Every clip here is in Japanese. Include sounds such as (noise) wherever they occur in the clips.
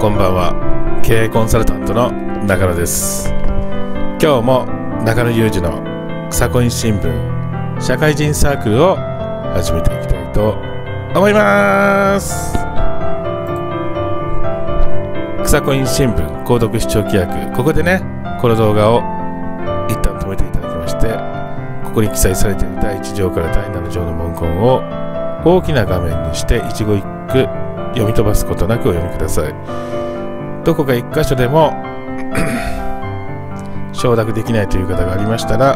こんばんは経営コンサルタントの中野です今日も中野裕二の草コイン新聞社会人サークルを始めていきたいと思います草コイン新聞購読視聴規約ここでねこの動画を一旦止めていただきましてここに記載されている第1条から第7条の文言を大きな画面にして一語一句読み飛ばすことなくお読みください。どこか1箇所でも (clears throat) 承諾できないという方がありましたら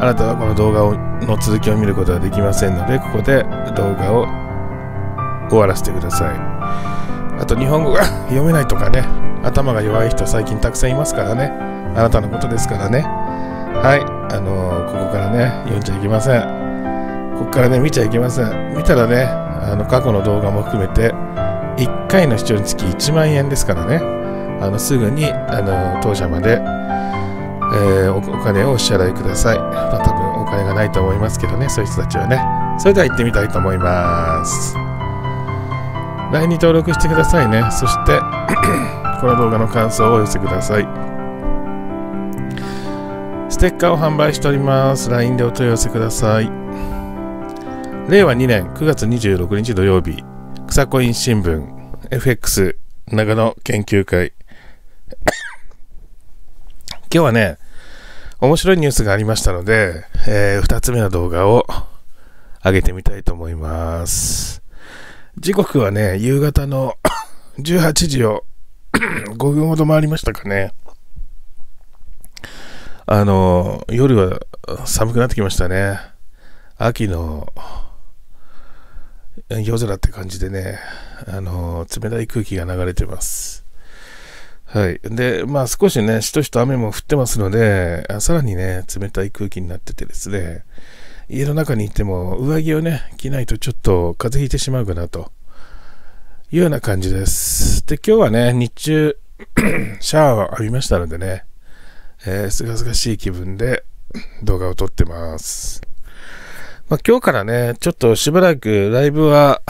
あなたはこの動画をの続きを見ることはできませんのでここで動画を終わらせてくださいあと日本語が (laughs) 読めないとかね頭が弱い人最近たくさんいますからねあなたのことですからねはいあのー、ここからね読んじゃいけませんここからね見ちゃいけません見たらねあの過去の動画も含めて1回の視聴につき1万円ですからねあのすぐにあの当社まで、えー、お金をお支払いください、まあ、多分お金がないと思いますけどねそういう人たちはねそれでは行ってみたいと思います LINE に登録してくださいねそして (clears throat) この動画の感想をお寄せくださいステッカーを販売しております LINE でお問い合わせください令和2年9月26日土曜日草コイン新聞 FX 長野研究会今日はね、面白いニュースがありましたので、えー、2つ目の動画を上げてみたいと思います。時刻はね、夕方の18 (coughs) 時を5 (coughs) 分ほど回りましたかね。あの、夜は寒くなってきましたね。秋の夜空って感じでね、あの冷たい空気が流れてます。はい。で、まあ少しね、しとしと雨も降ってますので、さらにね、冷たい空気になっててですね、家の中にいても上着をね、着ないとちょっと風邪ひいてしまうかなというような感じです。で、今日はね、日中 (clears throat) シャワーを浴びましたのでね、えー、すがすがしい気分で動画を撮ってます。まあ、今日からね、ちょっとしばらくライブは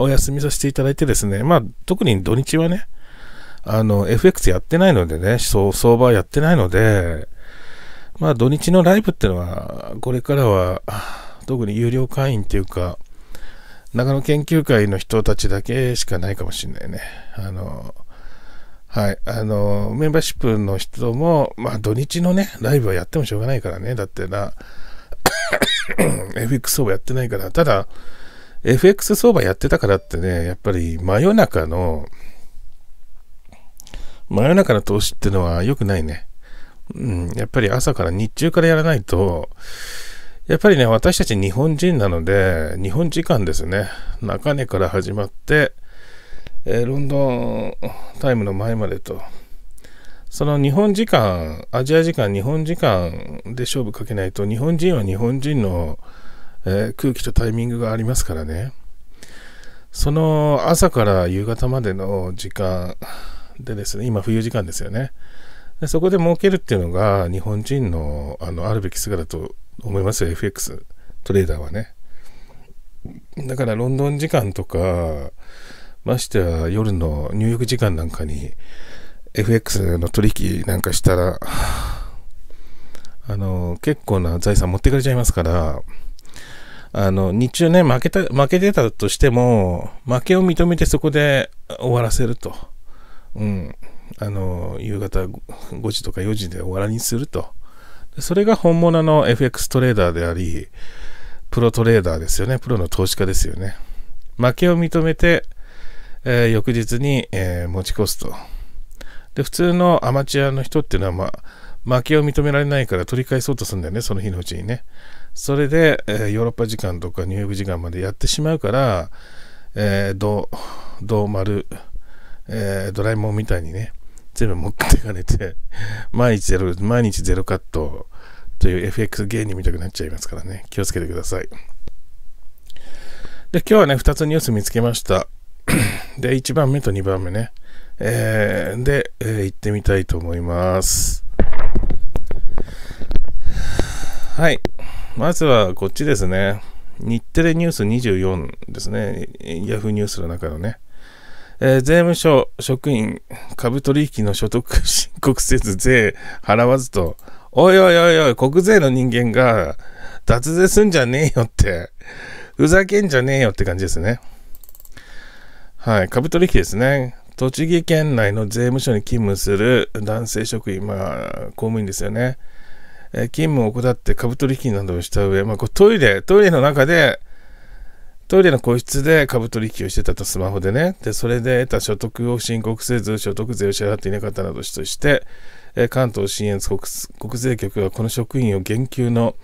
お休みさせていただいてですね、まあ、特に土日はね、あの、FX やってないのでね、そう相場やってないので、まあ、土日のライブってのは、これからは、特に有料会員っていうか、長野研究会の人たちだけしかないかもしれないね。あの、はい、あの、メンバーシップの人も、まあ、土日のね、ライブはやってもしょうがないからね、だってな、(coughs) FX 相場やってないから、ただ、FX 相場やってたからってね、やっぱり真夜中の、真夜中の投資ってのは良くないね。うん、やっぱり朝から日中からやらないと、やっぱりね、私たち日本人なので、日本時間ですね、中根から始まって、えー、ロンドンタイムの前までと、その日本時間、アジア時間、日本時間で勝負かけないと、日本人は日本人の、えー、空気とタイミングがありますからね。その朝から夕方までの時間でですね、今冬時間ですよね。でそこで儲けるっていうのが日本人のあのあるべき姿と思いますよ、FX トレーダーはね。だからロンドン時間とか、ましては夜の入浴時間なんかに、FX の取引なんかしたら、あの、結構な財産持ってかれちゃいますから、あの、日中ね、負けた、負けてたとしても、負けを認めてそこで終わらせると。うん。あの、夕方5時とか4時で終わらにすると。それが本物の FX トレーダーであり、プロトレーダーですよね。プロの投資家ですよね。負けを認めて、えー、翌日に、えー、持ち越すと。で、普通のアマチュアの人っていうのは、まあ、負けを認められないから取り返そうとするんだよね、その日のうちにね。それで、えー、ヨーロッパ時間とかニューヨーク時間までやってしまうから、えー、ど、ど丸、えー、ドラえもんみたいにね、全部持ってかれて、(laughs) 毎日ゼロ、毎日ゼロカットという FX 芸人みたくなっちゃいますからね、気をつけてください。で、今日はね、2つニュース見つけました。(clears throat) で、1番目と2番目ね。えー、で、えー、行ってみたいと思います。はい。まずはこっちですね。日テレニュース24ですね。ヤフーニュースの中のね。えー、税務署職員、株取引の所得申告せず税払わずと、おいおいおいおい、国税の人間が脱税すんじゃねえよって、ふざけんじゃねえよって感じですね。はい、株取引ですね。栃木県内の税務署に勤務する男性職員、まあ、公務員ですよね、えー、勤務を怠って株取引などをした上、まあ、こうトイレ、トイレの中で、トイレの個室で株取引をしてたとスマホでね、でそれで得た所得を申告せず、所得税を支払っていなかったなどとして、えー、関東信越国国税局はこの職員を減給の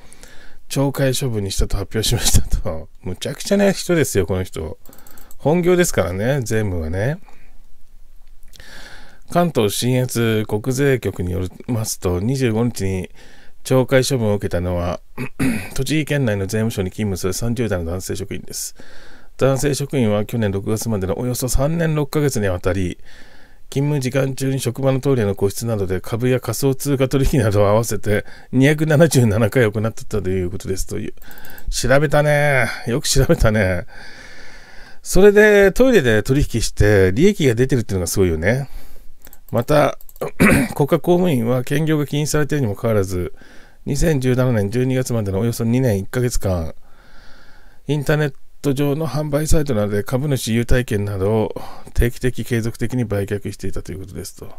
懲戒処分にしたと発表しましたと。むちゃくちゃな人ですよ、この人。本業ですからね、税務はね。関東信越国税局によりますと、25日に懲戒処分を受けたのは (clears throat) 栃木県内の税務署に勤務する30代の男性職員です。男性職員は去年6月までのおよそ3年6ヶ月にわたり、勤務時間中に職場のトイレの個室などで株や仮想通貨取引などを合わせて277回行ってたということですという。調べたね。よく調べたね。それでトイレで取引して利益が出てるっていうのがすごいよね。また (clears throat) 国家公務員は兼業が禁止されているにもかかわらず2017年12月までのおよそ2年1ヶ月間インターネット上の販売サイトなどで株主優待券などを定期的継続的に売却していたということですと、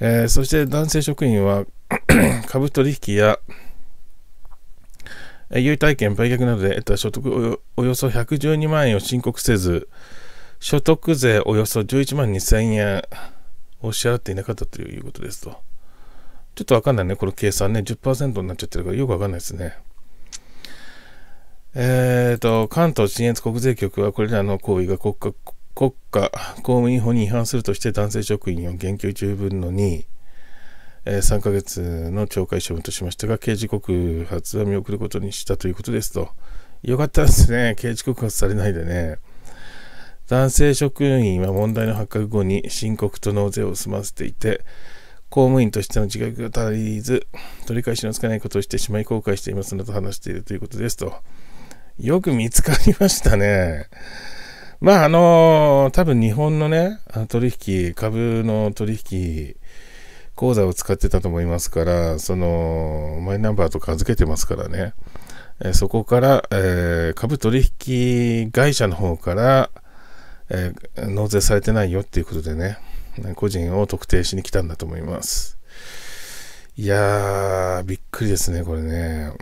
えー、そして男性職員は (clears throat) 株取引や優待券売却などで得た所得およそ112万円を申告せず所得税およそ11万2000円を支払っていなかったということですと。ちょっとわかんないね、この計算ね、10%になっちゃってるからよくわかんないですね。えっ、ー、と、関東信越国税局はこれらの行為が国家国家公務員法に違反するとして男性職員を減給十分の2、えー、3ヶ月の懲戒処分としましたが、刑事告発は見送ることにしたということですと。よかったですね。刑事告発されないでね。男性職員は問題の発覚後に申告と納税を済ませていて、公務員としての自覚が足りず、取り返しのつかないことをしてしまい後悔していますなど話しているということですと。よく見つかりましたね。まあ、あの多分日本のね、取引、株の取引、口座を使ってたと思いますから、その、マイナンバーとか預けてますからね。えそこから、えー、株取引会社の方から、えー、納税されてないよっていうことでね、個人を特定しに来たんだと思います。いやー、びっくりですね、これね。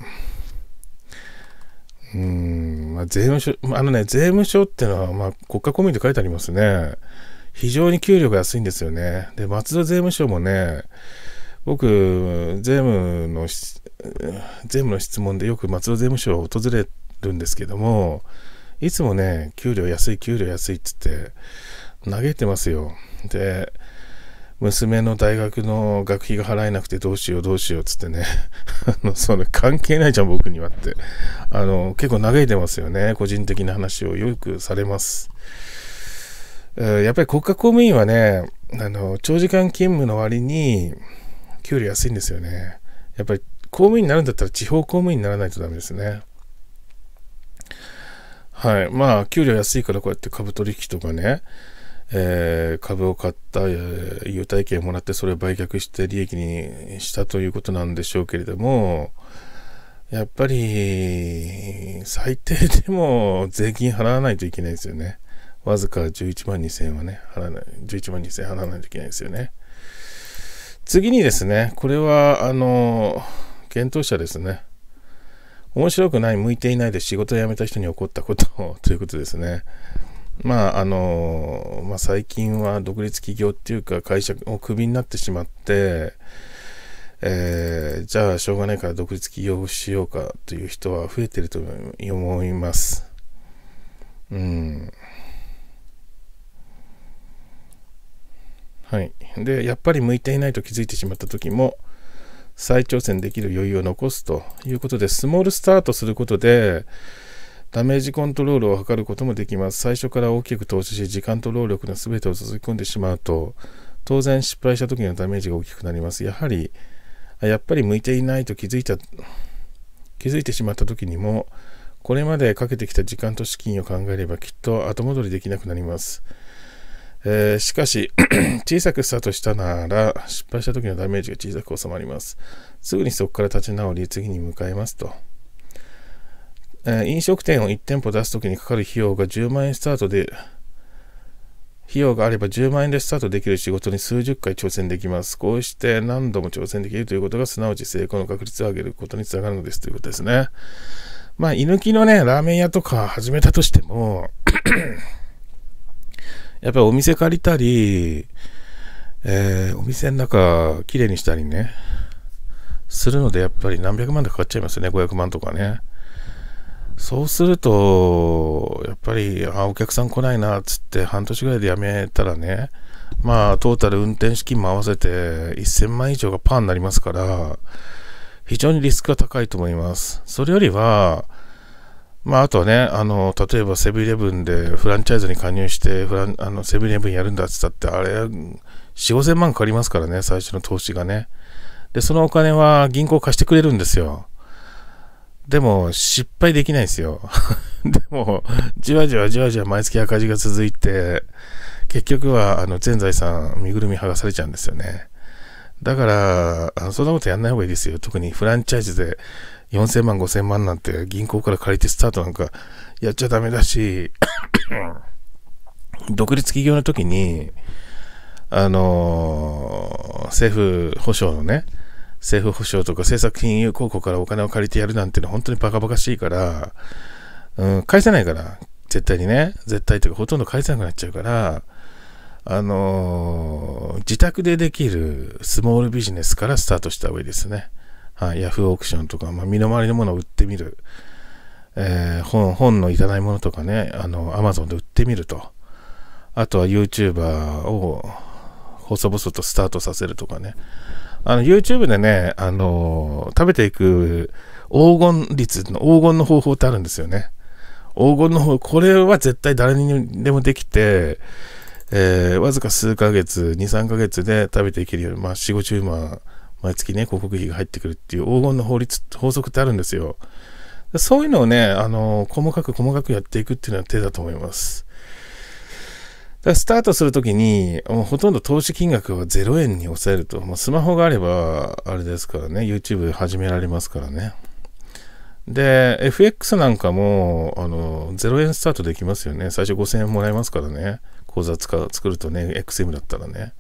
うん、まあ、税務署、あのね、税務署ってのは、まあ、国家公務員って書いてありますね。非常に給料が安いんですよね。で、松戸税務署もね、僕、税務の、税務の質問でよく松戸税務署を訪れるんですけども、いつもね、給料安い、給料安いっつって嘆いてますよ。で、娘の大学の学費が払えなくてどうしようどうしようっつってね (laughs) あの、それ関係ないじゃん僕にはって。あの、結構嘆いてますよね。個人的な話をよくされます。やっぱり国家公務員はね、あの、長時間勤務の割に、給料安いんですよね。やっぱり公務員になるんだったら地方公務員にならないとダメですね。はい。まあ、給料安いからこうやって株取引とかね、えー、株を買った、えー、優待券もらってそれを売却して利益にしたということなんでしょうけれども、やっぱり、最低でも税金払わないといけないですよね。わずか11万2000円はね、払わない、11万2000円払わないといけないですよね。次にですね、これは、あの、検討者ですね。面白くない、向いていないで仕事を辞めた人に起こったことをということですね。まあ、あの、まあ、最近は独立起業っていうか会社をクビになってしまって、えー、じゃあしょうがないから独立起業しようかという人は増えてると思います。うん。はい。で、やっぱり向いていないと気づいてしまった時も、再挑戦できる余裕を残すということで、スモールスタートすることで、ダメージコントロールを図ることもできます。最初から大きく投資し、時間と労力の全てを注ぎ込んでしまうと、当然失敗した時のダメージが大きくなります。やはり、やっぱり向いていないと気づいた、気づいてしまった時にも、これまでかけてきた時間と資金を考えればきっと後戻りできなくなります。えー、しかし (clears throat) 小さくスタートしたなら失敗した時のダメージが小さく収まりますすぐにそこから立ち直り次に向かいますと、えー、飲食店を1店舗出す時にかかる費用が10万円スタートで費用があれば10万円でスタートできる仕事に数十回挑戦できます。こうして何度も挑戦できるということが、すなわち成功の確率を上げることにつながるのですということですね。まあ、居抜きのね、ラーメン屋とか始めたとしてもやっぱりお店借りたり、えー、お店の中、きれいにしたりね、するので、やっぱり何百万でかかっちゃいますよね、500万とかね。そうすると、やっぱり、あ、お客さん来ないな、っつって半年ぐらいで辞めたらね、まあ、トータル運転資金も合わせて1000万以上がパーになりますから、非常にリスクが高いと思います。それよりは、まあ、あとはね、あの、例えばセブンイレブンでフランチャイズに加入して、フラン、あの、セブンイレブンやるんだって言ったって、あれ、4、5000万かかりますからね、最初の投資がね。で、そのお金は銀行貸してくれるんですよ。でも、失敗できないですよ。(laughs) でも、じわじわじわじわ毎月赤字が続いて、結局は、あの、全財産、身ぐるみ剥がされちゃうんですよね。だから、そんなことやんない方がいいですよ。特にフランチャイズで、4000万、5000万なんて銀行から借りてスタートなんかやっちゃダメだし、独立企業の時に、あのー、政府保障のね、政府保障とか政策金融公庫からお金を借りてやるなんてのは本当にバカバカしいから、うん、返せないから、絶対にね、絶対というかほとんど返せなくなっちゃうから、あのー、自宅でできるスモールビジネスからスタートした方がいいですね。はい、ヤフーオークションとか、まあ、身の回りのものを売ってみる、えー、本、本のいらないものとかね、あの、アマゾンで売ってみると。あとは YouTuber を細々とスタートさせるとかね。あの、YouTube でね、あのー、食べていく黄金率の、黄金の方法ってあるんですよね。黄金の方、これは絶対誰にでもできて、えー、わずか数ヶ月、2、3ヶ月で食べていけるように、まあ、4、50万、毎月ね、広告費が入ってくるっていう黄金の法律、法則ってあるんですよ。そういうのをね、あの、細かく細かくやっていくっていうのは手だと思います。だスタートするときに、もうほとんど投資金額は0円に抑えると。もうスマホがあれば、あれですからね、YouTube 始められますからね。で、FX なんかも、あの、0円スタートできますよね。最初5000円もらえますからね。口座作るとね、XM だったらね。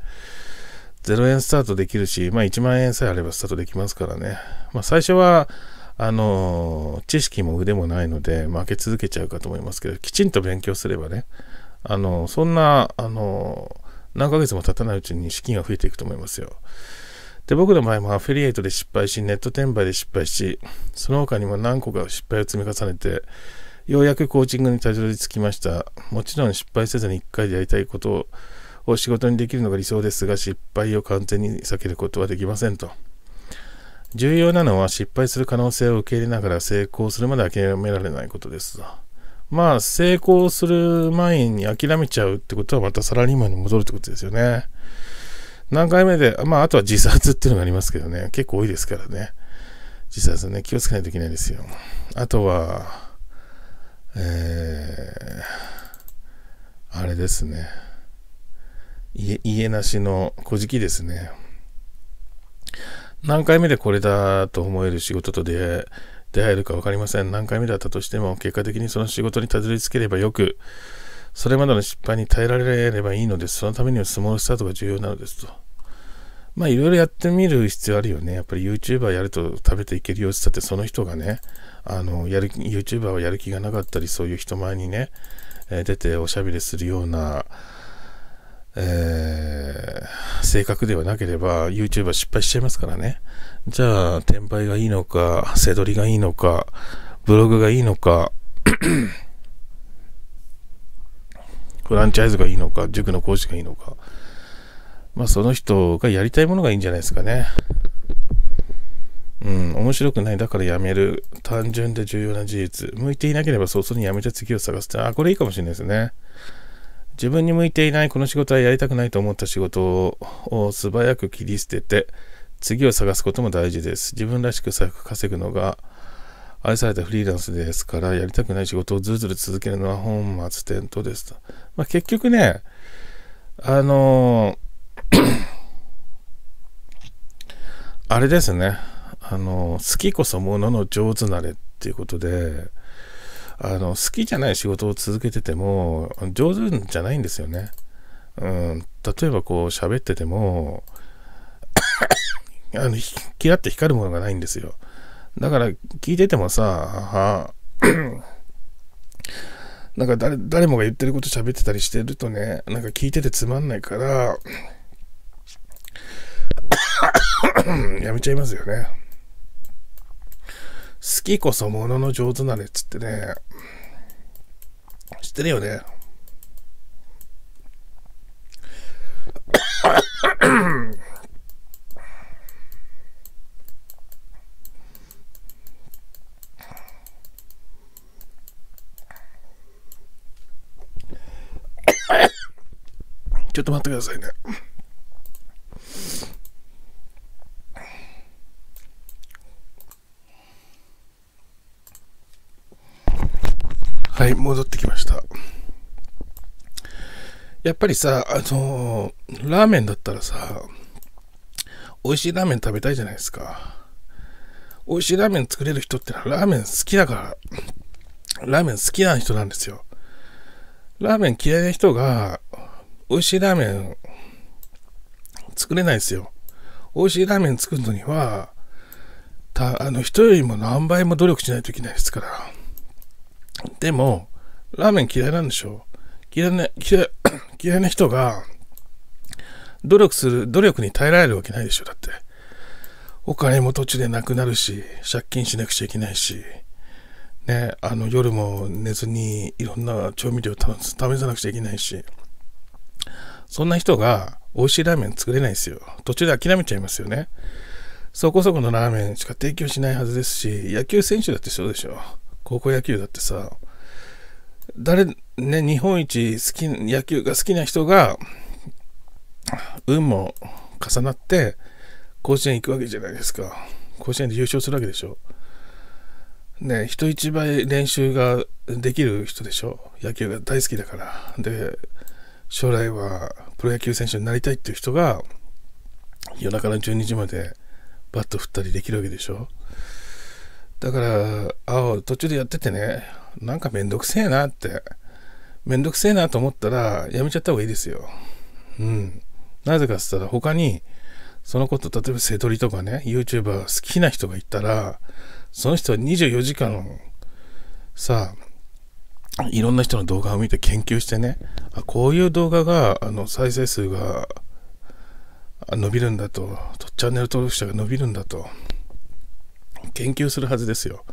0円スタートできるし、まあ、1万円さえあればスタートできますからね。まあ、最初は、あの、知識も腕もないので、負け続けちゃうかと思いますけど、きちんと勉強すればね、あの、そんな、あの、何ヶ月も経たないうちに資金が増えていくと思いますよ。で、僕の場合もアフィリエイトで失敗し、ネット転売で失敗し、その他にも何個か失敗を積み重ねて、ようやくコーチングにたどり着きました。もちろん失敗せずに一回でやりたいことをを仕事にできるのが理想ですが、失敗を完全に避けることはできませんと。重要なのは失敗する可能性を受け入れながら成功するまで諦められないことですと。まあ、成功する前に諦めちゃうってことは、またサラリーマンに戻るってことですよね。何回目で、まあ、あとは自殺っていうのがありますけどね、結構多いですからね。自殺ね、気をつけないといけないですよ。あとは、えー、あれですね。家、家なしの小じきですね。何回目でこれだと思える仕事と出会えるか分かりません。何回目だったとしても、結果的にその仕事にたどり着ければよく、それまでの失敗に耐えられればいいのです。そのためにはスモールスタートが重要なのですと。まあ、いろいろやってみる必要あるよね。やっぱり YouTuber やると食べていけるよって言ったって、その人がね、あの、やる、YouTuber をやる気がなかったり、そういう人前にね、出ておしゃべりするような、えー、正確ではなければ y o u t u b e は失敗しちゃいますからね。じゃあ、転売がいいのか、背取りがいいのか、ブログがいいのか、(coughs) フランチャイズがいいのか、塾の講師がいいのか。まあ、その人がやりたいものがいいんじゃないですかね。うん、面白くない、だからやめる。単純で重要な事実。向いていなければ早々にやめて次を探すって、あ、これいいかもしれないですね。自分に向いていないこの仕事はやりたくないと思った仕事を素早く切り捨てて次を探すことも大事です。自分らしく早く稼ぐのが愛されたフリーランスですからやりたくない仕事をずるずる続けるのは本末転倒ですと。まあ、結局ね、あのあれですね、あの好きこそものの上手なれっていうことで、あの、好きじゃない仕事を続けてても、上手じゃないんですよね。うん、例えばこう、喋ってても、(coughs) あの、キラって光るものがないんですよ。だから、聞いててもさ、(coughs) なんか誰誰もが言ってること喋ってたりしてるとね、なんか聞いててつまんないから、(coughs) やめちゃいますよね。好きこそものの上手なれっつってね、知ってるよね。ちょっと待ってくださいね。い戻ってきましたやっぱりさあのラーメンだったらさ美味しいラーメン食べたいじゃないですか美味しいラーメン作れる人ってのはラーメン好きだからラーメン好きな人なんですよラーメン嫌いな人が美味しいラーメン作れないですよ美味しいラーメン作るのにはたあの人よりも何倍も努力しないといけないですからでも、ラーメン嫌いなんでしょ嫌いな、嫌い、(coughs) 嫌いな人が、努力する、努力に耐えられるわけないでしょ、だって。お金も途中でなくなるし、借金しなくちゃいけないし、ね、あの、夜も寝ずにいろんな調味料を試さなくちゃいけないし、そんな人が美味しいラーメン作れないですよ。途中で諦めちゃいますよね。そこそこのラーメンしか提供しないはずですし、野球選手だってそうでしょ。高校野球だってさ、誰、ね、日本一好き、野球が好きな人が、運も重なって、甲子園行くわけじゃないですか。甲子園で優勝するわけでしょ。ね、人一倍練習ができる人でしょ。野球が大好きだから。で、将来はプロ野球選手になりたいっていう人が、夜中の12時までバット振ったりできるわけでしょ。だから、あ途中でやっててね、なんかめんどくせえなって、めんどくせえなと思ったら、やめちゃった方がいいですよ。うん。なぜかって言ったら、他に、そのこと、例えば、セトリとかね、YouTuber 好きな人がいたら、その人は24時間、さあ、いろんな人の動画を見て研究してね、あこういう動画が、あの、再生数が伸びるんだとチャンネル登録者が伸びるんだと、研究するはずですよ。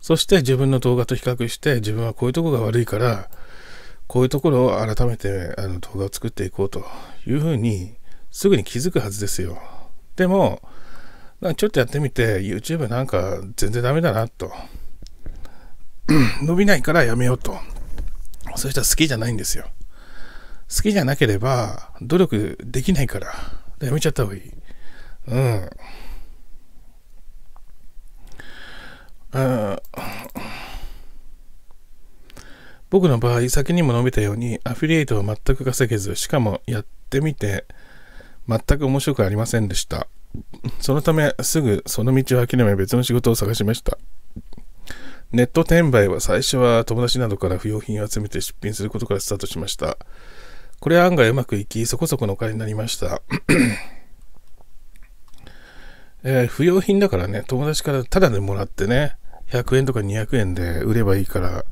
そして自分の動画と比較して自分はこういうとこが悪いからこういうところを改めてあの動画を作っていこうというふうにすぐに気づくはずですよ。でもちょっとやってみて YouTube なんか全然ダメだなと (clears throat) 伸びないからやめようとそうしたら好きじゃないんですよ。好きじゃなければ努力できないからやめちゃった方がいい。うん。僕の場合、先にも述べたように、アフィリエイトは全く稼げず、しかもやってみて、全く面白くありませんでした。そのため、すぐその道を諦め別の仕事を探しました。ネット転売は最初は友達などから不要品を集めて出品することからスタートしました。これは案外うまくいき、そこそこのお金になりました。えー、不要品だからね、友達からタダでもらってね、100円とか200円で売ればいいから、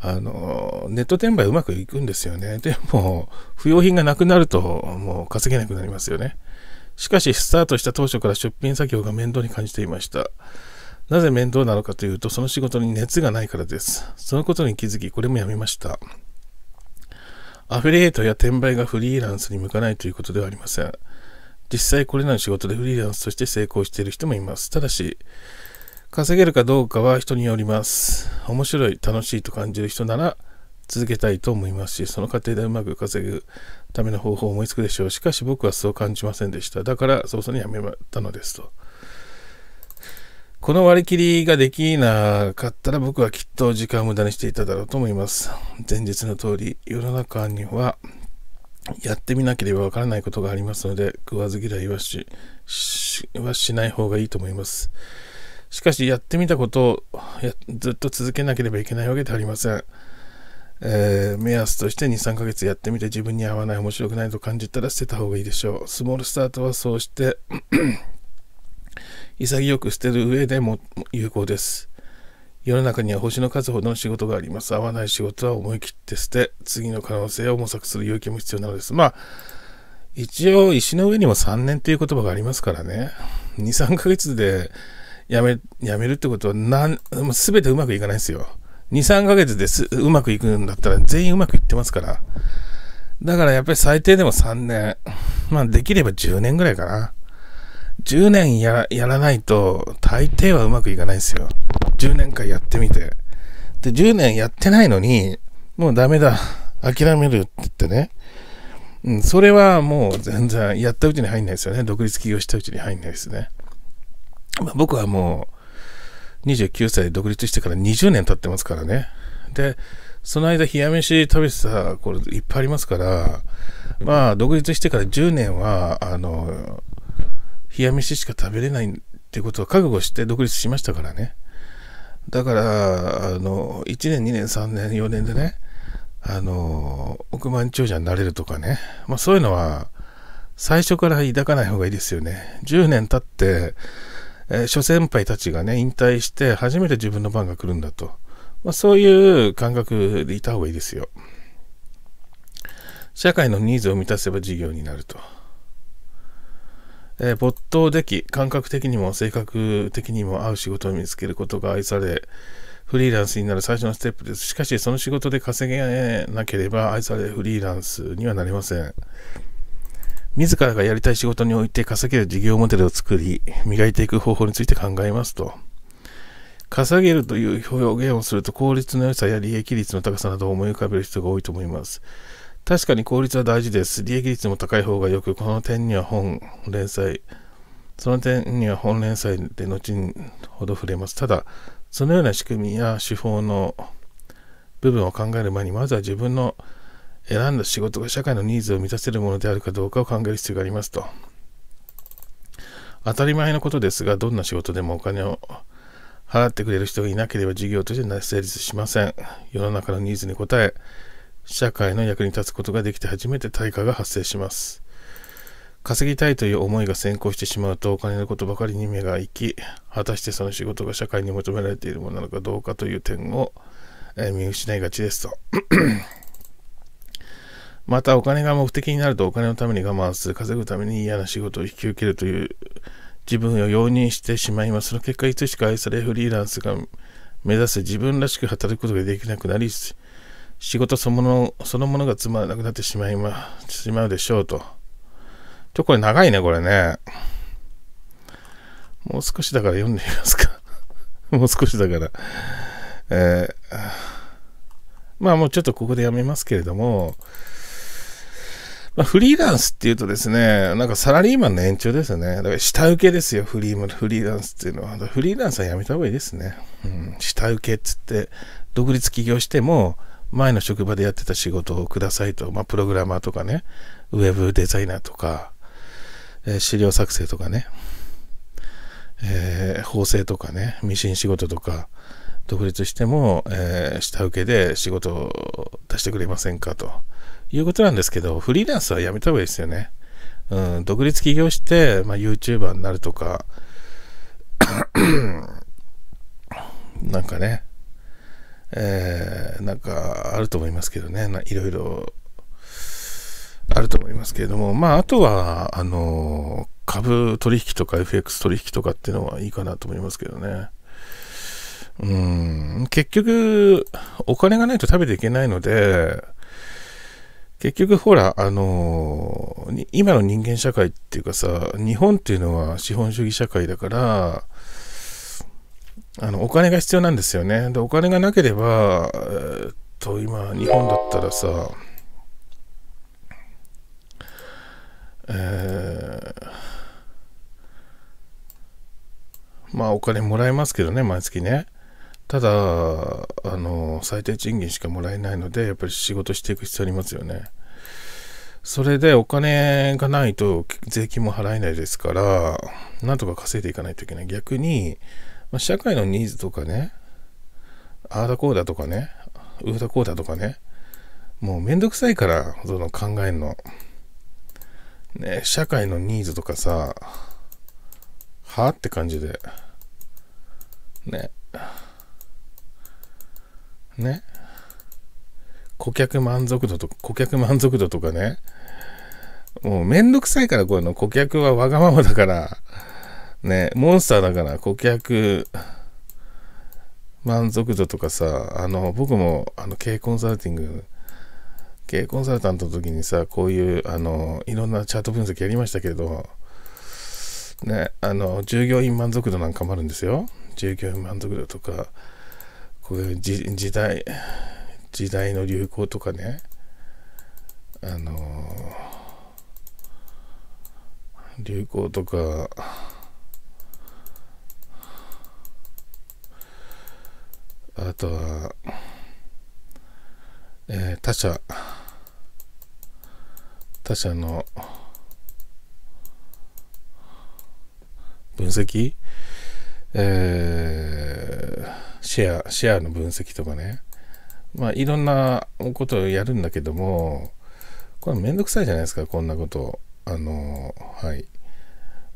あの、ネット転売うまくいくんですよね。でも、不要品がなくなると、もう稼げなくなりますよね。しかし、スタートした当初から出品作業が面倒に感じていました。なぜ面倒なのかというと、その仕事に熱がないからです。そのことに気づき、これもやめました。アフィリエイトや転売がフリーランスに向かないということではありません。実際これらの仕事でフリーランスとして成功している人もいます。ただし、稼げるかどうかは人によります。面白い、楽しいと感じる人なら続けたいと思いますし、その過程でうまく稼ぐための方法を思いつくでしょう。しかし僕はそう感じませんでした。だから早々にやめたのですと。この割り切りができなかったら僕はきっと時間を無駄にしていただろうと思います。前日の通り、世の中にはやってみなければわからないことがありますので、食わず嫌いはしはしない方がいいと思います。しかしやってみたことをずっと続けなければいけないわけではありません。えー、目安として2、3ヶ月やってみて自分に合わない、面白くないと感じたら捨てた方がいいでしょう。スモールスタートはそうして (clears throat) 潔く捨てる上でも有効です。世の中には星の数ほどの仕事があります。合わない仕事は思い切って捨て、次の可能性を模索する勇気も必要なのです。まあ、一応、石の上にも3年という言葉がありますからね。2、3ヶ月で、やめ、やめるってことは、なん、すべてうまくいかないですよ。2、3ヶ月ですうまくいくんだったら、全員うまくいってますから。だからやっぱり最低でも3年。まあ、できれば10年ぐらいかな。10年やらないと、大抵はうまくいかないですよ。10年間やってみて。で、10年やってないのに、もうダメだ。諦めるって言ってね。うん、それはもう全然やったうちに入んないですよね。独立起業したうちに入んないですね。まあ、僕はもう29歳で独立してから20年経ってますからね。で、その間冷や飯食べてたこれいっぱいありますから、まあ独立してから10年は、あの、冷や飯しか食べれないってことを覚悟して独立しましたからね。だから、あの、1年、2年、3年、4年でね、あの、億万長者になれるとかね、まあそういうのは、最初から抱かない方がいいですよね。10年経って、えー、諸先輩たちがね、引退して初めて自分の番が来るんだと。まあ、そういう感覚でいた方がいいですよ。社会のニーズを満たせば事業になると。えー、没頭でき、感覚的にも性格的にも合う仕事を見つけることが愛され、フリーランスになる最初のステップです。しかし、その仕事で稼げなければ愛されフリーランスにはなりません。自らがやりたい仕事において稼げる事業モデルを作り、磨いていく方法について考えますと。稼げるという表現をすると効率の良さや利益率の高さなどを思い浮かべる人が多いと思います。確かに効率は大事です。利益率も高い方がよく、この点には本連載、その点には本連載で後ほど触れます。ただ、そのような仕組みや手法の部分を考える前に、まずは自分の選んだ仕事が社会のニーズを満たせるものであるかどうかを考える必要がありますと。当たり前のことですが、どんな仕事でもお金を払ってくれる人がいなければ事業として成立しません。世の中のニーズに応え、社会の役に立つことができて初めて対価が発生します。稼ぎたいという思いが先行してしまうとお金のことばかりに目が行き、果たしてその仕事が社会に求められているものなのかどうかという点を、え見失いがちですと。またお金が目的になるとお金のために我慢する、稼ぐために嫌な仕事を引き受けるという自分を容認してしまいます。その結果、いつしか愛されフリーランスが目指す自分らしく働くことができなくなり、仕事そのものそのものがつまらなくなってしまいましまうでしょうと。ちょ、これ長いね、これね。もう少しだから読んでみますか。(laughs) もう少しだから。えー、まあもうちょっとここでやめますけれども、まあ、フリーランスっていうとですね、なんかサラリーマンの延長ですよね。だから下請けですよ、フリーフリーランスっていうのは。フリーランスはやめた方がいいですね。うん、下請けっつって、独立起業しても、前の職場でやってた仕事をくださいと、まあ、プログラマーとかね、ウェブデザイナーとか、えー、資料作成とかね、えー、縫製とかね、ミシン仕事とか、独立しても、えー、下請けで仕事を出してくれませんかと。いうことなんですけど、フリーランスはやめた方がいいですよね。うん、独立起業して、まあ、YouTuber になるとか、(coughs) なんかね、えー、なんかあると思いますけどね、いろいろあると思いますけれども、まあ、あとは、あの、株取引とか FX 取引とかっていうのはいいかなと思いますけどね。うん、結局、お金がないと食べていけないので、結局ほら、あのー、今の人間社会っていうかさ、日本っていうのは資本主義社会だから、あの、お金が必要なんですよね。で、お金がなければ、えー、っと、今、日本だったらさ、えー、まあ、お金もらえますけどね、毎月ね。ただ、あの、最低賃金しかもらえないので、やっぱり仕事していく必要ありますよね。それでお金がないと税金も払えないですから、なんとか稼いでいかないといけない。逆に、ま社会のニーズとかね、ああだこうだとかね、うだこうだとかね、もうめんどくさいから、その考えるの。ね、社会のニーズとかさ、はあって感じで。ね。ね、顧客満足度とか、顧客満足度とかね、もうめんどくさいから、こういうの、顧客はわがままだから、ね、モンスターだから、顧客、満足度とかさ、あの、僕も、あの、経営コンサルティング、経営コンサルタントの時にさ、こういう、あの、いろんなチャート分析やりましたけど、ね、あの、従業員満足度なんかもあるんですよ。従業員満足度とか、時代時代の流行とかねあのー、流行とかあとは、えー、他者他者の分析えーシェア、シェアの分析とかね。まあ、いろんなことをやるんだけども、これめんどくさいじゃないですか、こんなこと。あの、はい。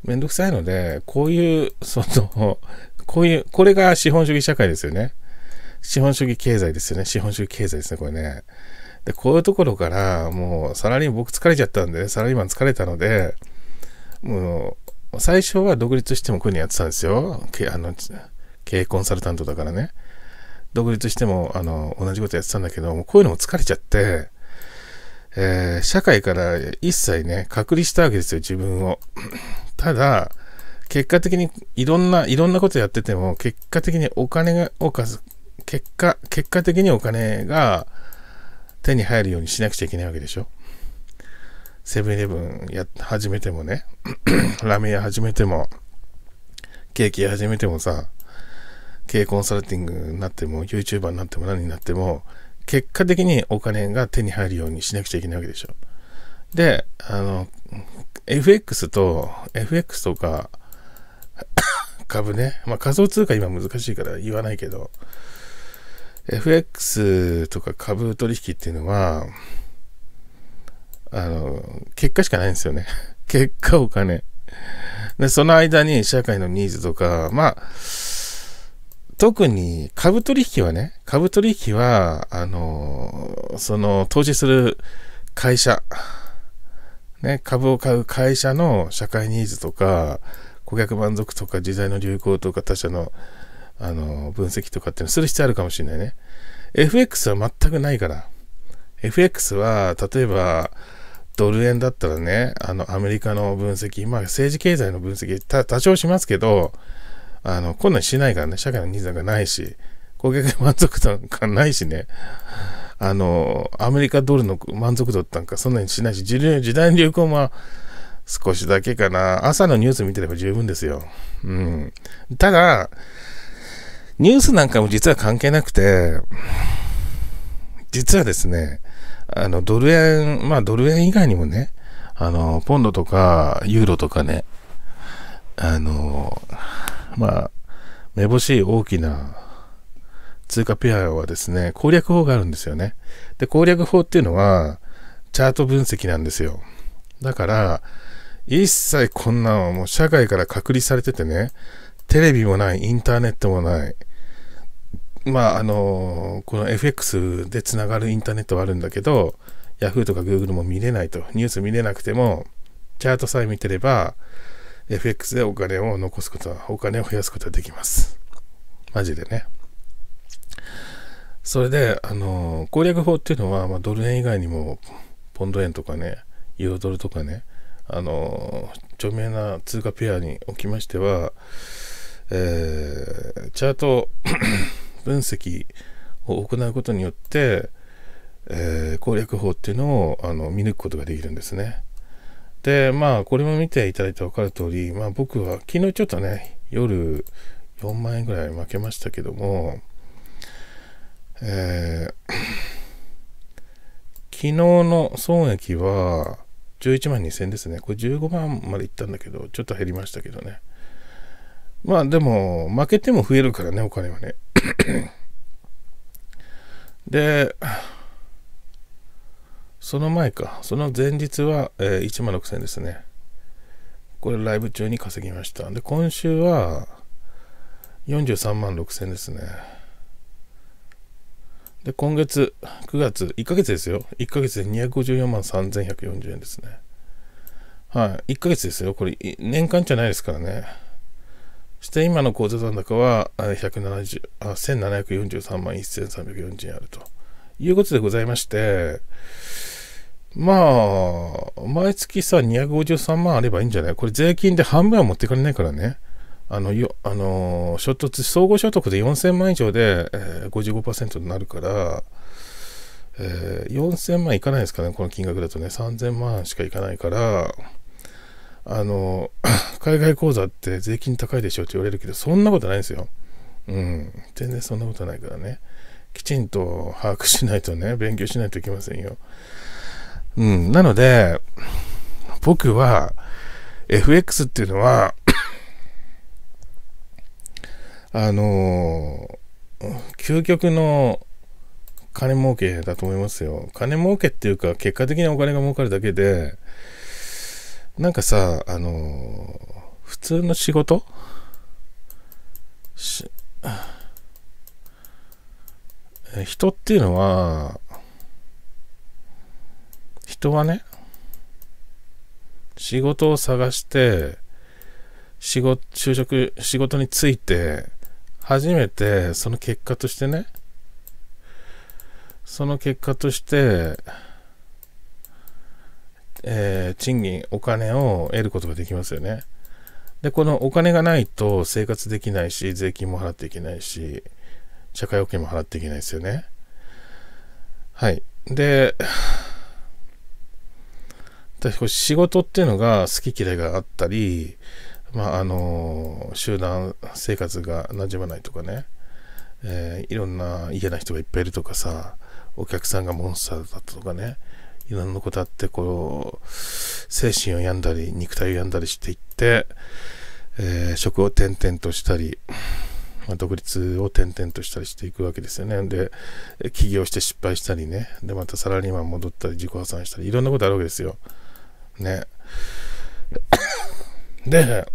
めんどくさいので、こういう、その、こういう、これが資本主義社会ですよね。資本主義経済ですよね。資本主義経済ですね、これね。で、こういうところから、もう、サラリーマン、僕疲れちゃったんで、サラリーマン疲れたので、もう、最初は独立してもこういうのやってたんですよ。あの、経営コンサルタントだからね。独立しても、あの、同じことやってたんだけど、もうこういうのも疲れちゃって、えー、社会から一切ね、隔離したわけですよ、自分を。(clears throat) ただ、結果的にいろんな、いろんなことやってても、結果的にお金が、をかす、結果、結果的にお金が手に入るようにしなくちゃいけないわけでしょ。セブンイレブンや、始めてもね、(clears throat) ラーメン屋始めても、ケーキ屋始めてもさ、経営コンサルティングになっても、YouTuber になっても何になっても、結果的にお金が手に入るようにしなくちゃいけないわけでしょ。で、あの、FX と、FX とか (coughs) 株ね、まあ仮想通貨今難しいから言わないけど、FX とか株取引っていうのは、あの、結果しかないんですよね。(laughs) 結果お金。で、その間に社会のニーズとか、まあ、特に株取引はね、株取引は、あのその投資する会社、ね、株を買う会社の社会ニーズとか、顧客満足とか、時代の流行とか、他社の、あの分析とかっていうのする必要あるかもしれないね。FX は全くないから。FX は、例えば、ドル円だったらね、あの、アメリカの分析、まあ、政治経済の分析、多少しますけど、あの、こんなんしないからね、社会のニーズがないし、顧客満足度なんかないしね、あの、アメリカドルの満足度ってなんかそんなにしないし、時代の流行も少しだけかな、朝のニュース見てれば十分ですよ。うん。ただ、ニュースなんかも実は関係なくて、実はですね、あの、ドル円、まあドル円以外にもね、あの、ポンドとか、ユーロとかね、あの、まあ、めぼしい大きな通貨ペアはですね、攻略法があるんですよね。で、攻略法っていうのは、チャート分析なんですよ。だから、一切こんなのはもう社会から隔離されててね、テレビもない、インターネットもない、まあ、あのこの FX でつながるインターネットはあるんだけど、Yahoo とか Google も見れないと、ニュース見れなくても、チャートさえ見てれば、FX でお金を残すことは、お金を増やすことはできます。マジでね。それで、あの、攻略法っていうのは、まあ、ドル円以外にも、ポンド円とかね、ユーロドルとかね、あの、著名な通貨ペアにおきましては、えー、チャート (clears throat) 分析を行うことによって、えー、攻略法っていうのをあの見抜くことができるんですね。で、まあ、これも見ていただいて分かる通り、まあ、僕は昨日ちょっとね、夜4万円ぐらい負けましたけども、えー、昨日の損益は11万2000円ですね。これ15万までいったんだけど、ちょっと減りましたけどね。まあでも、負けても増えるからね、お金はね。(coughs) で、その前か。その前日は、えー、1万6000円ですね。これライブ中に稼ぎました。で、今週は43万6000ですね。で、今月、9月、1ヶ月ですよ。1ヶ月で254万3140円ですね。はい。1ヶ月ですよ。これ、年間じゃないですからね。して、今の口座残高は170あ1743万1340円あるということでございまして、まあ、毎月さ、253万あればいいんじゃないこれ税金で半分は持ってかれないからね。あの、よ、あの所得、総合所得で4000万以上で、えー、55%になるから、えー、4000万いかないですかね、この金額だとね、3000万しかいかないから、あの (coughs) 海外口座って税金高いでしょって言われるけど、そんなことないんですよ。うん、全然そんなことないからね。きちんと把握しないとね、勉強しないといけませんよ。うん、なので、僕は FX っていうのはあのー、究極の金儲けだと思いますよ。金儲けっていうか、結果的にお金が儲かるだけで、なんかさ、あのー、普通の仕事人っていうのは、人はね、仕事を探して、仕事、就職、仕事について、初めてその結果としてね、その結果として、えー、賃金、お金を得ることができますよね。で、このお金がないと生活できないし、税金も払っていけないし、社会保険も払っていけないですよね。はい。で、仕事っていうのが好き嫌いがあったり、まあ、あの、集団生活が馴染まないとかね、えー、いろんな嫌な人がいっぱいいるとかさ、お客さんがモンスターだとかね、いろんなことあって、こう、精神を病んだり、肉体を病んだりしていって、えー、職を転々としたり、まあ、独立を転々としたりしていくわけですよね。で、起業して失敗したりね、で、またサラリーマン戻ったり、自己破産したり、いろんなことあるわけですよ。ね。で、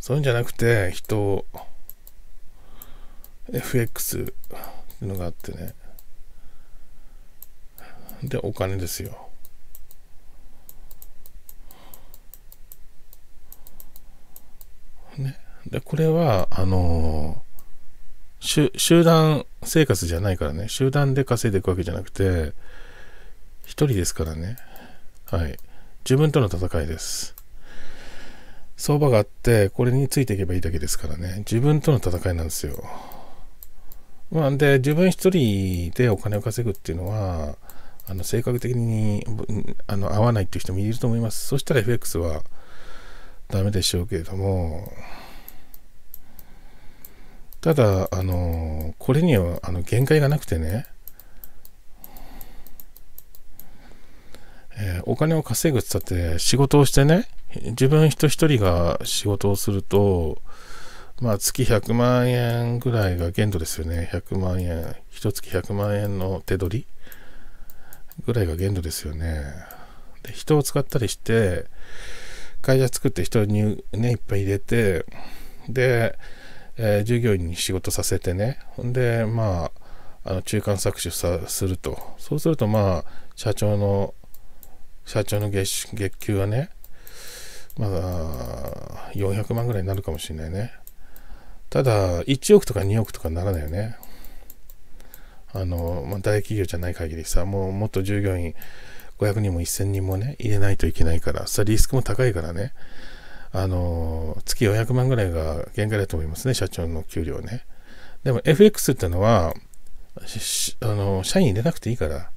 そういうんじゃなくて、人 FX っていうのがあってね。で、お金ですよ。ね。で、これは、あのー、集団生活じゃないからね、集団で稼いでいくわけじゃなくて、一人ですからね。はい。自分との戦いです。相場があって、これについていけばいいだけですからね。自分との戦いなんですよ。まあ、で、自分一人でお金を稼ぐっていうのは、あの性格的にあの合わないっていう人もいると思います。そしたら FX はダメでしょうけれども、ただ、あの、これにはあの限界がなくてね、お金を稼ぐって言ったって仕事をしてね、自分人一人が仕事をすると、まあ月100万円ぐらいが限度ですよね。100万円、一月100万円の手取りぐらいが限度ですよね。で、人を使ったりして、会社作って人にね、いっぱい入れて、で、えー、従業員に仕事させてね、ほんで、まあ、あの中間搾取さすると。そうすると、まあ、社長の社長の月月給はね、まだ400万ぐらいになるかもしれないね。ただ、1億とか2億とかならないよね。あの、まあ、大企業じゃない限りさ、もうもっと従業員500人も1000人もね、入れないといけないから、さ、リスクも高いからね、あの、月400万ぐらいが限界だと思いますね、社長の給料ね。でも FX ってのは、あの、社員入れなくていいから、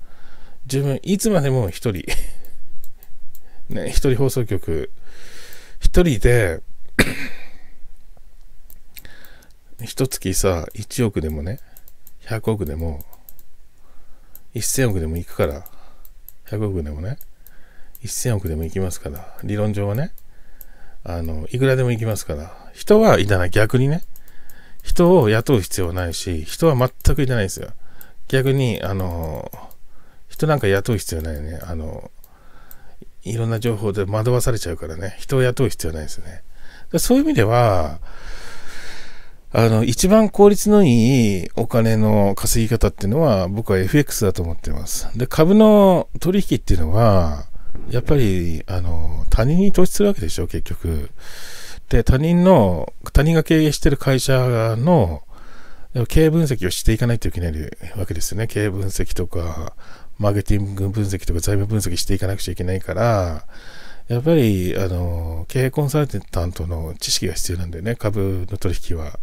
自分、いつまでも1人ね、一人放送局、一人で一月さ、1億でもね、100億でも、1000億でも行くから、100億でもね、1000億でも行きますから、理論上はね、あの、いくらでも行きますから、人はいらな、い、逆にね、人を雇う必要はないし、人は全くいらないですよ。逆に、あの、人なんか雇う必要ないよね。あの、いろんな情報で惑わされちゃうからね、人を雇う必要ないですね。そういう意味では、あの、一番効率のいいお金の稼ぎ方っていうのは、僕は FX だと思ってます。で、株の取引っていうのは、やっぱり、あの、他人に投資するわけでしょ、結局。で、他人の、他人が経営してる会社の、経営分析をしていかないといけないわけですよね。経営分析とか、マーケティング分析とか財務分析していかなくちゃいけないから、やっぱり、あの、経営コンサルタントの知識が必要なんだよね、株の取引は。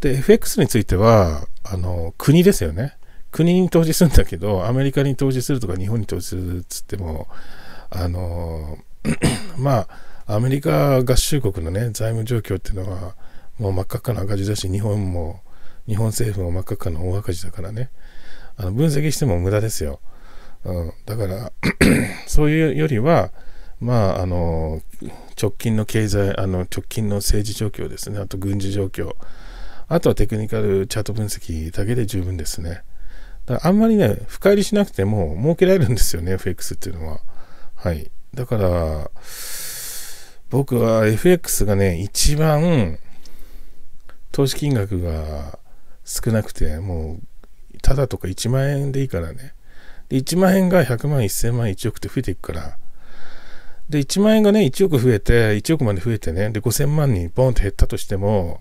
で、FX については、あの、国ですよね。国に投資するんだけど、アメリカに投資するとか、日本に投資するっつっても、あの、(clears throat) まあ、アメリカ合衆国のね、財務状況っていうのは、もう真っ赤っかな赤字だし、日本も、日本政府も真っ赤っかの大赤字だからね。あの分析しても無駄ですよ。うん、だから (clears throat) そういうよりは、まあ、あの直近の経済あの直近の政治状況ですねあと軍事状況あとはテクニカルチャート分析だけで十分ですねだあんまりね深入りしなくても儲けられるんですよね FX っていうのははいだから僕は FX がね一番投資金額が少なくてもうただとか1万円でいいからね。で、1万円が100万、1000万、1億って増えていくから、で、1万円がね、1億増えて、1億まで増えてね、で、5000万にボンって減ったとしても、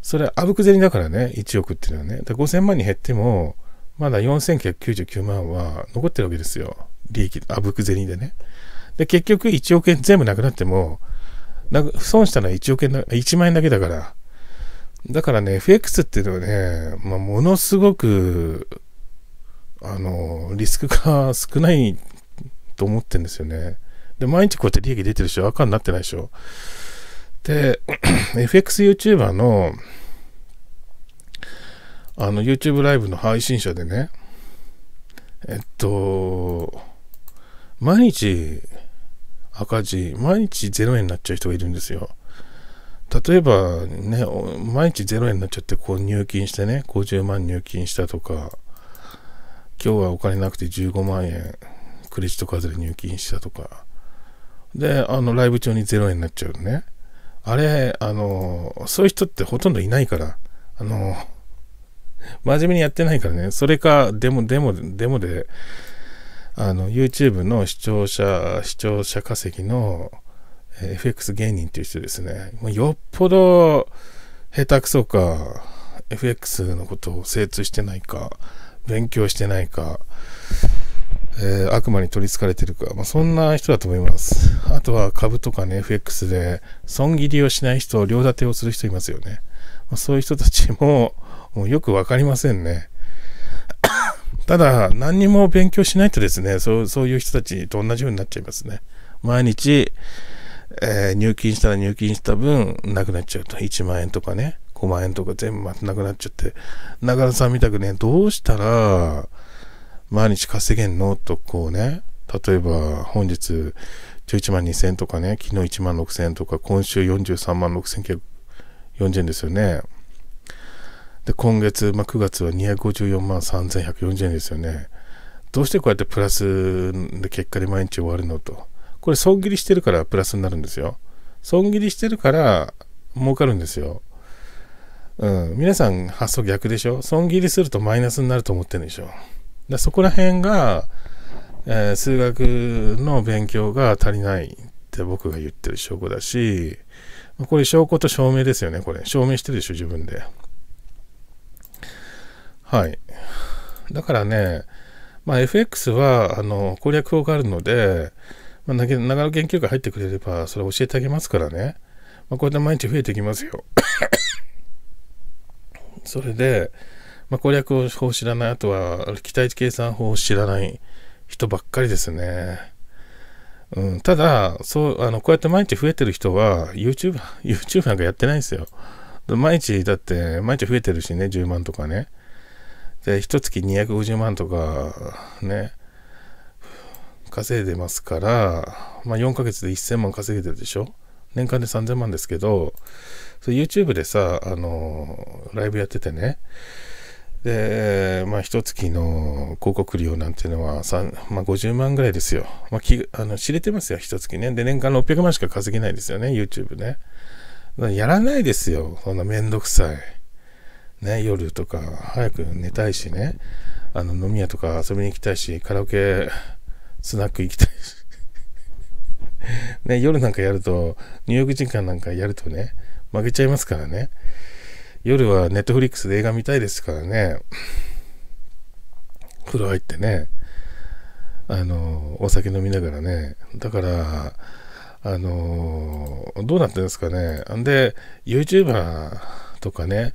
それあぶく銭だからね、1億っていうのはね。で、5000万に減っても、まだ4999万は残ってるわけですよ。利益、あぶく銭でね。で、結局1億円全部なくなっても、損したのは1億円1万円だけだから、だからね、FX っていうのはね、まあ、ものすごく、あの、リスクが少ないと思ってんですよね。で、毎日こうやって利益出てるし赤になってないでしょで、FXYouTuber (clears throat) の、あの、YouTube ライブの配信者でね、えっと、毎日赤字、毎日0円になっちゃう人がいるんですよ。例えばね、毎日0円になっちゃってこう入金してね、50万入金したとか、今日はお金なくて15万円クレジットカードで入金したとか、で、あの、ライブ中に0円になっちゃうね。あれ、あの、そういう人ってほとんどいないから、あの、真面目にやってないからね、それか、でも、でも、でもで、あの、YouTube の視聴者、視聴者稼ぎの、FX 芸人っていう人ですね。まよっぽど下手くそか、FX のことを精通してないか、勉強してないか、えー、悪魔に取りつかれてるか、まあ、そんな人だと思います。あとは株とかね、FX で損切りをしない人、両立てをする人いますよね。まあ、そういう人たちももうよく分かりませんね。(coughs) ただ、何にも勉強しないとですね、そうそういう人たちと同じようになっちゃいますね。毎日、えー、入金したら入金した分、なくなっちゃうと。1万円とかね、5万円とか全部なくなっちゃって。中田さんみたくね、どうしたら、毎日稼げんのとこうね、例えば本日11万2000円とかね、昨日1万6000円とか、今週43万6 9 4 0円ですよね。で、今月、まあ、9月は254万3140円ですよね。どうしてこうやってプラスで結果で毎日終わるのと。これ損切りしてるからプラスになるんですよ。損切りしてるから儲かるんですよ。うん。皆さん発想逆でしょ損切りするとマイナスになると思ってるんでしょだそこら辺が、えー、数学の勉強が足りないって僕が言ってる証拠だし、これ証拠と証明ですよね、これ。証明してるでしょ、自分で。はい。だからね、まあ、FX はあの攻略法があるので、まあ、長野研究会入ってくれれば、それ教えてあげますからね。まあ、こうやって毎日増えてきますよ。(coughs) それで、まあ、攻略法を知らない、あとは、期待値計算法を知らない人ばっかりですね。うん、ただそうあの、こうやって毎日増えてる人は YouTube、(laughs) YouTube なんかやってないんですよ。毎日、だって、毎日増えてるしね、10万とかね。で、一月250万とか、ね。稼いでますから、まあ、4ヶ月で1000万稼げてるでしょ年間で3000万ですけど、YouTube でさ、あのー、ライブやっててね、で、まあ、一月の広告料なんていうのは、まあ、50万ぐらいですよ。まあ、きあの知れてますよ、一月ね。で、年間600万しか稼げないですよね、YouTube ね。やらないですよ、そんなめんどくさい。ね、夜とか、早く寝たいしね、あの飲み屋とか遊びに行きたいし、カラオケスナック行きたいしね、夜なんかやると、ニューヨーク時間なんかやるとね、負けちゃいますからね。夜はネットフリックスで映画見たいですからね。風呂入ってね、あの、お酒飲みながらね。だから、あのどうなってるんですかね。んで、YouTuber とかね、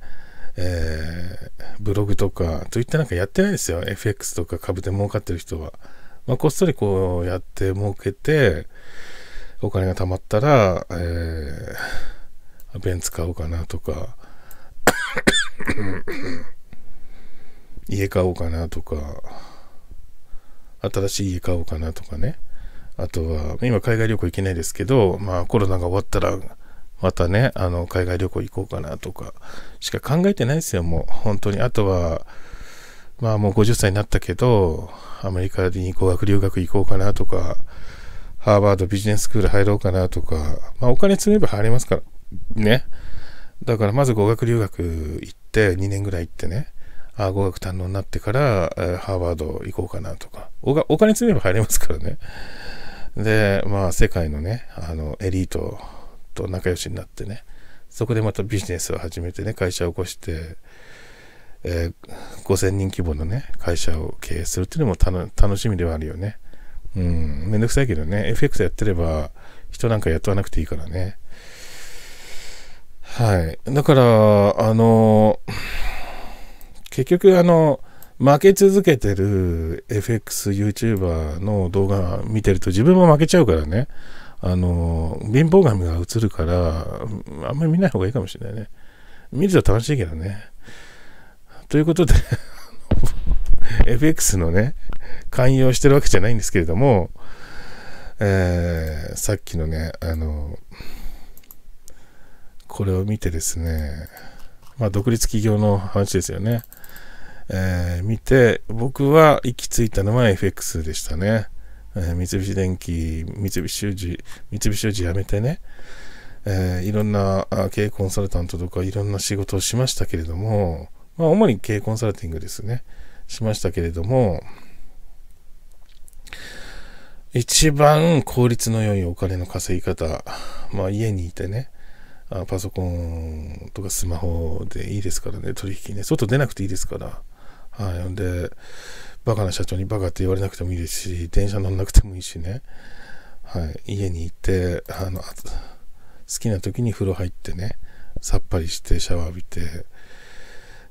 えー、ブログとか、Twitter なんかやってないですよ。FX とか株で儲かってる人は。まあ、こっそりこうやって儲けて、お金が貯まったら、えー、ベンツ買おうかなとか、家買おうかなとか、新しい家買おうかなとかね。あとは、今海外旅行行けないですけど、まあコロナが終わったら、またね、あの、海外旅行行こうかなとか、しか考えてないですよ、もう。本当に。あとは、まあもう50歳になったけど、アメリカに語学留学行こうかなとか、ハーバードビジネススクール入ろうかなとか、まあお金積めば入れますから、ね。だからまず語学留学行って、2年ぐらい行ってね、あ語学堪能になってから、えハーバード行こうかなとかおが、お金積めば入れますからね。で、まあ世界のね、あの、エリートと仲良しになってね、そこでまたビジネスを始めてね、会社を起こして、えー、5000人規模のね、会社を経営するっていうのも楽しみではあるよね。うん、めんどくさいけどね、FX やってれば人なんか雇わなくていいからね。はい。だから、あの、結局、あの、負け続けてる FX YouTuber の動画見てると自分も負けちゃうからね。あの、貧乏神が映るから、あんまり見ない方がいいかもしれないね。見ると楽しいけどね。ということで FX (laughs) のね、寛容してるわけじゃないんですけれども、えー、さっきのね、あの、これを見てですね、まあ、独立企業の話ですよね。えー、見て、僕は行き着いたのは FX でしたね。えー、三菱電機、三菱商事、三菱商事辞めてね、えー、いろんな経営コンサルタントとかいろんな仕事をしましたけれども、まあ、主に経営コンサルティングですね、しましたけれども、一番効率の良いお金の稼ぎ方、まあ、家にいてね、あパソコンとかスマホでいいですからね、取引ね、外出なくていいですから、はい、んで、バカな社長にバカって言われなくてもいいですし、電車乗んなくてもいいしね、はい、家に行って、あの、好きな時に風呂入ってね、さっぱりしてシャワー浴びて、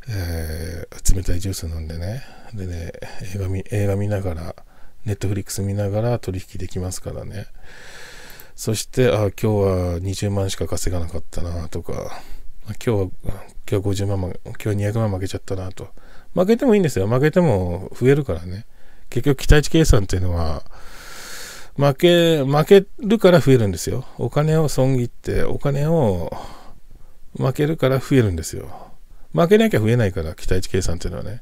えー、冷たいジュース飲んでね、でね、映画見映画見ながら、ネットフリックス見ながら取引できますからね。そして、あ今日は20万しか稼がなかったなとか、今日は、今日50万、今日200万負けちゃったなと。負けてもいいんですよ。負けても増えるからね。結局、期待値計算っていうのは、負け、負けるから増えるんですよ。お金を損切って、お金を負けるから増えるんですよ。負けなきゃ増えないから、期待値計算っていうのはね。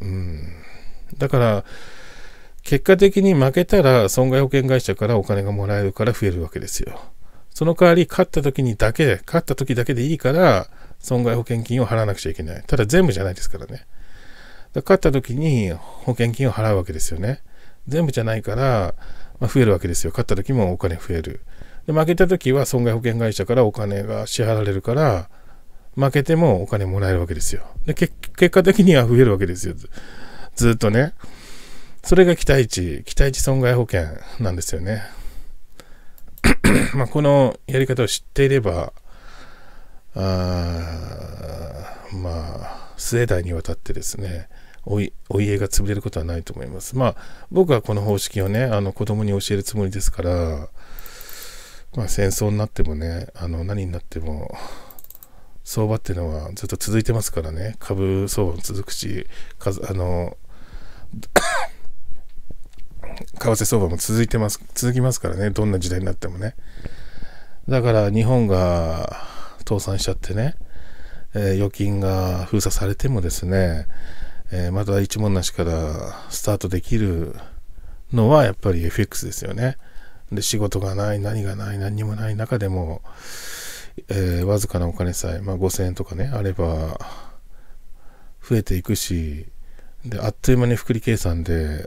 うん。だから、結果的に負けたら損害保険会社からお金がもらえるから増えるわけですよ。その代わり勝った時にだけ、勝った時だけでいいから、損害保険金を払わなくちゃいけない。ただ全部じゃないですからね。ら勝った時に保険金を払うわけですよね。全部じゃないから、まあ、増えるわけですよ。勝った時もお金増える。で負けた時は損害保険会社からお金が支払われるから、負けてもお金もらえるわけですよ。で、結果的には増えるわけですよ。ずっとね。それが期待値、期待値損害保険なんですよね。(coughs) まこのやり方を知っていれば、あまあ、末代にわたってですね、おお家が潰れることはないと思います。まあ、僕はこの方式をね、あの子供に教えるつもりですから、まあ、戦争になってもね、あの何になっても、相場っていうのはずっと続いてますからね株相場も続くしあの (coughs) 為替相場も続いてます続きますからねどんな時代になってもねだから日本が倒産しちゃってね、えー、預金が封鎖されてもですね、えー、また一文なしからスタートできるのはやっぱり FX ですよねで仕事がない何がない何にもない中でもえー、わずかなお金さえ、まあ、5000円とかね、あれば、増えていくし、で、あっという間に福利計算で、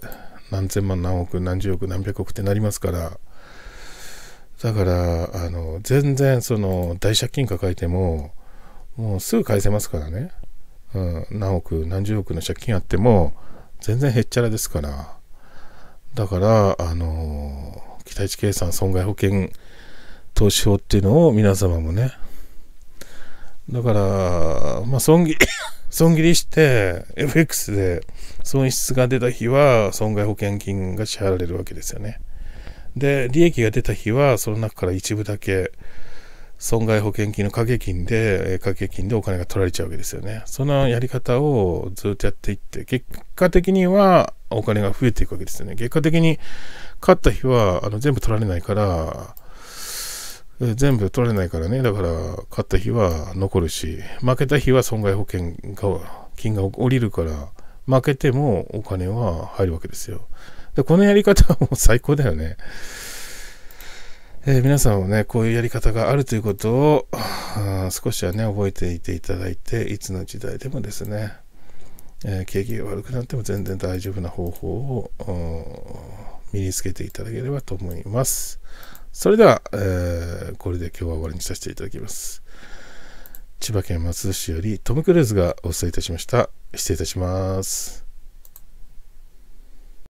何千万何億何十億何百億ってなりますから、だから、あの、全然その、大借金抱えても、もうすぐ返せますからね。うん、何億何十億の借金あっても、全然へっちゃらですから。だから、あの、期待値計算損害保険投資法っていうのを皆様もね。だから、まあ、損切り (coughs) 損切りして、FX で損失が出た日は、損害保険金が支払われるわけですよね。で、利益が出た日は、その中から一部だけ、損害保険金の掛け金で、掛け金でお金が取られちゃうわけですよね。そのやり方をずっとやっていって、結果的にはお金が増えていくわけですよね。結果的に勝った日はあの全部取られないから、全部取れないからね、だから勝った日は残るし、負けた日は損害保険が、金が下りるから、負けてもお金は入るわけですよ。でこのやり方はもう最高だよね。えー、皆さんもね、こういうやり方があるということを、少しはね、覚えていていただいて、いつの時代でもですね、えー、景気が悪くなっても全然大丈夫な方法を身につけていただければと思います。それでは、えー、これで今日は終わりにさせていただきます。千葉県松戸市よりトム・クルーズがお伝えいたしました。失礼いたします。